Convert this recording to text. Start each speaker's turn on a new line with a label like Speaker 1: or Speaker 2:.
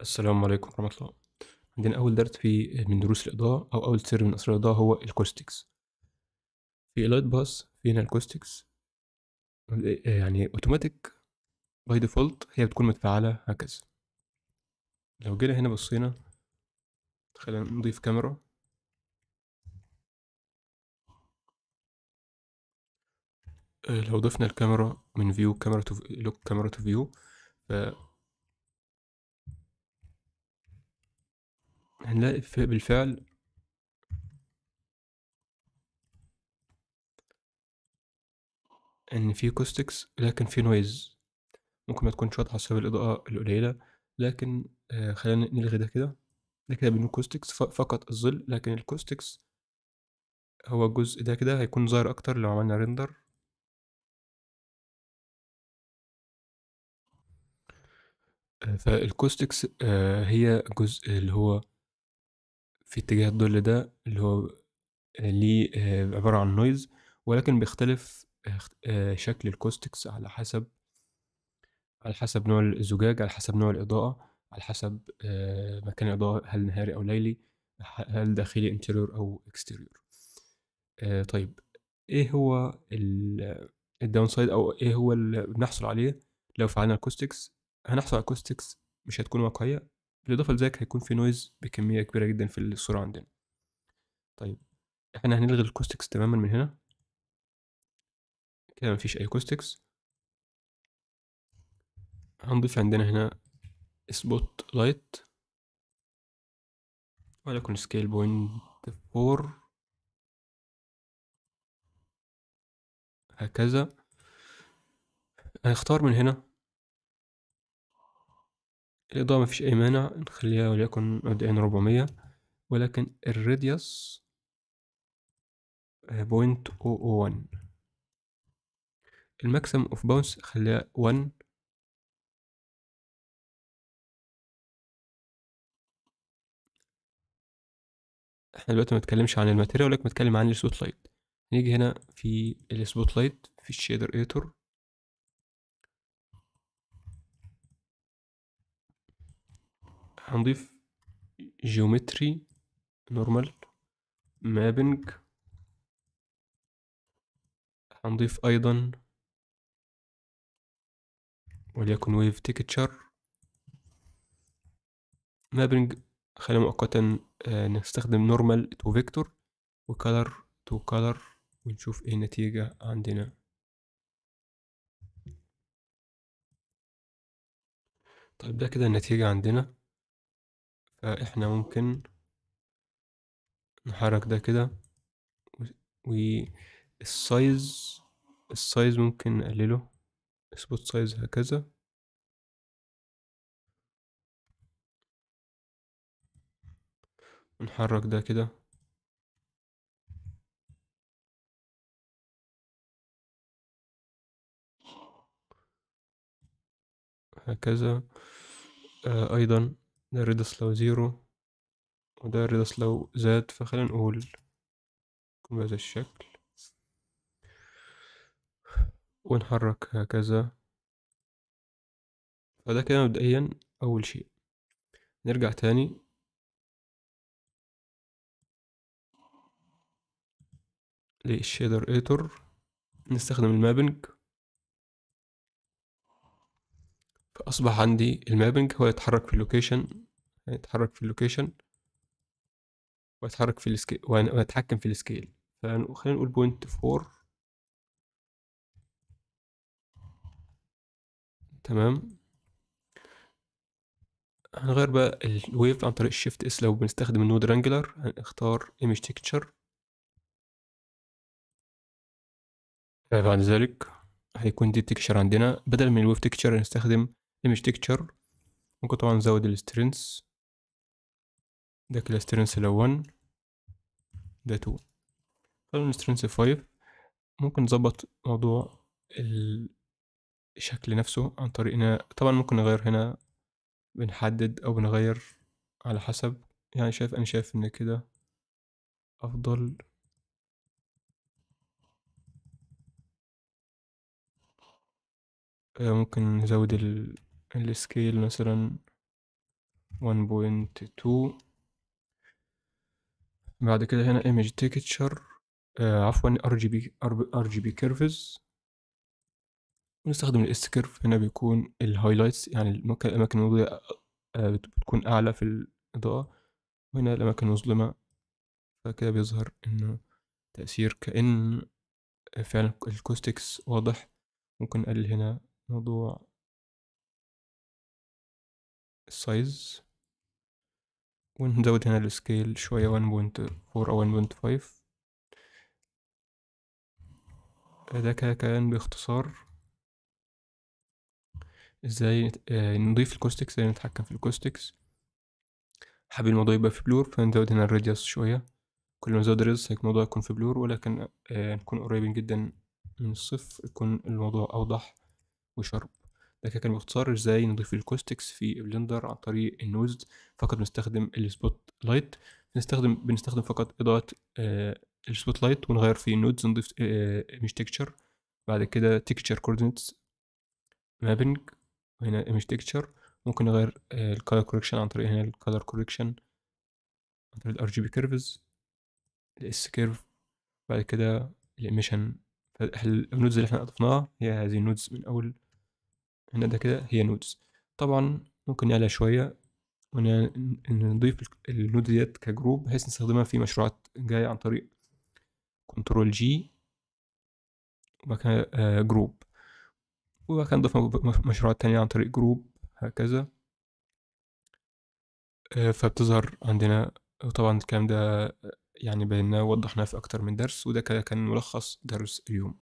Speaker 1: السلام عليكم ورحمة الله عندنا أول درس في من دروس الإضاءة أو أول سر من أسرار الإضاءة هو الكوستكس في اللايت باس في هنا الكوستكس آه، يعني أوتوماتيك باي ديفولت هي بتكون متفعلة هكذا لو جينا هنا بصينا خلينا نضيف كاميرا آه، لو ضفنا الكاميرا من فيو كاميرا تو لوك كاميرا تو فيو
Speaker 2: هنلاقي بالفعل
Speaker 1: ان في كوستكس لكن في نويز ممكن ما تكونش واضحه بسبب الاضاءه القليله لكن آه، خلينا نلغي ده كده ده كده بنقول كوستكس فقط الظل لكن
Speaker 2: الكوستكس هو الجزء ده كده هيكون ظاهر اكتر لو عملنا ريندر آه، فالكوستكس آه، هي الجزء اللي هو في اتجاه الظل ده
Speaker 1: اللي هو آه، ليه آه، عبارة عن نويز ولكن بيختلف آه، شكل الكوستكس على حسب على حسب نوع الزجاج على حسب نوع الإضاءة على حسب مكان الإضاءة هل نهاري أو ليلي هل داخلي انتريور أو اكستيريور طيب إيه هو الداون سايد أو إيه هو اللي بنحصل عليه لو فعلنا الكوستكس هنحصل على الكوستكس مش هتكون واقعية بالاضافه لذلك هيكون في نويز بكميه كبيره جدا في الصوره عندنا طيب احنا هنلغي الكوستكس تماما من هنا كده مفيش اي كوستكس هنضيف عندنا هنا
Speaker 2: سبوت لايت وليكن سكيل بوينت فور هكذا هنختار من هنا
Speaker 1: الإضاءة مفيش أي مانع نخليها وليكن مبدئيا ربعمية ولكن الراديوس
Speaker 2: بوينت أو أو ون الماكسيم أوف باونس خليها ون احنا دلوقتي ما بنتكلمش عن الماتيريال ولكن نتكلم عن السبوت لايت نيجي هنا في السبوت لايت في
Speaker 1: الشيدر ايتور هنضيف جيومتري نورمال
Speaker 2: مابنج هنضيف ايضا وليكن ويف تيكتشر
Speaker 1: مابنج خلينا مؤقتا آه، نستخدم نورمال تو فيكتور وكالر تو كالر ونشوف ايه النتيجة عندنا
Speaker 2: طيب ده كده النتيجة عندنا فاحنا ممكن
Speaker 1: نحرك ده كده والسايز السايز
Speaker 2: ممكن نقلله سبوت سايز هكذا نحرك ده كده هكذا
Speaker 1: آه ايضا ده لو زيرو وده لو زاد فخلينا نقول بهذا الشكل
Speaker 2: ونحرك هكذا فده كده مبدئيا أول شيء نرجع تاني للشيدر ايتور نستخدم المابنج
Speaker 1: اصبح عندي المابنج هو يتحرك في اللوكيشن يعني يتحرك في اللوكيشن ويتحرك في السكيل ويتحكم في السكيل فخلينا نقول بوينت فور تمام هنغير بقى الويف عن طريق الشيفت اس لو بنستخدم النود رانجلر هنختار image تكتشر
Speaker 2: بعد ذلك
Speaker 1: هيكون دي texture عندنا بدل من الويف تكتشر هنستخدم image texture ممكن طبعا نزود السترينس ده كده سترنس لو 1 ده 2 خلينا السترينس 5 ممكن نظبط موضوع الشكل نفسه عن طريق هنا طبعا ممكن نغير هنا بنحدد او بنغير على حسب يعني شايف انا شايف ان كده افضل آه، ممكن نزود ال السكيل مثلا 1.2 بعد كده هنا image texture آه عفوا RGB بي curves ونستخدم الاس كيرف هنا بيكون الهايلايتس يعني الأماكن الموجودة آه، بتكون أعلى في الإضاءة وهنا الأماكن المظلمة فكده بيظهر إنه تأثير كأن فعلا الكوستكس واضح ممكن نقلل هنا موضوع السايز ونزود هنا السكيل شوية 1.4 أو 1.5 ده كان باختصار ازاي آه، نضيف الكوستكس ازاي نتحكم في الكوستكس حابين الموضوع يبقى في بلور فنزود هنا الراديوس شوية كل ما زود الراديوس هيك الموضوع يكون في بلور ولكن آه، نكون قريبين جدا من الصفر يكون الموضوع أوضح وشرب ده كان باختصار ازاي نضيف الكوستكس في بلندر عن طريق النوز فقط بنستخدم السبوت لايت بنستخدم بنستخدم فقط اضاءة آه، السبوت لايت ونغير في النودز نضيف آه ايمج تكتشر بعد كده تكتشر كوردينتس مابنج وهنا ايمج تكتشر ممكن نغير آه، الكالر كوركشن عن طريق هنا الكالر كوركشن عن طريق الار جي بي كيرفز الاس كيرف بعد كده الاميشن النودز اللي احنا اضفناها هي هذه النودز من اول هنا ده كده هي نودز طبعا ممكن نعلى شوية ونضيف النود ديت كجروب بحيث نستخدمها في مشروعات جاية عن طريق كنترول جي وبعد جروب آه، وبعد كده نضيف مشروعات تانية عن طريق جروب هكذا آه، فبتظهر عندنا وطبعا الكلام ده يعني بيناه ووضحناه في أكتر من درس وده كان ملخص درس اليوم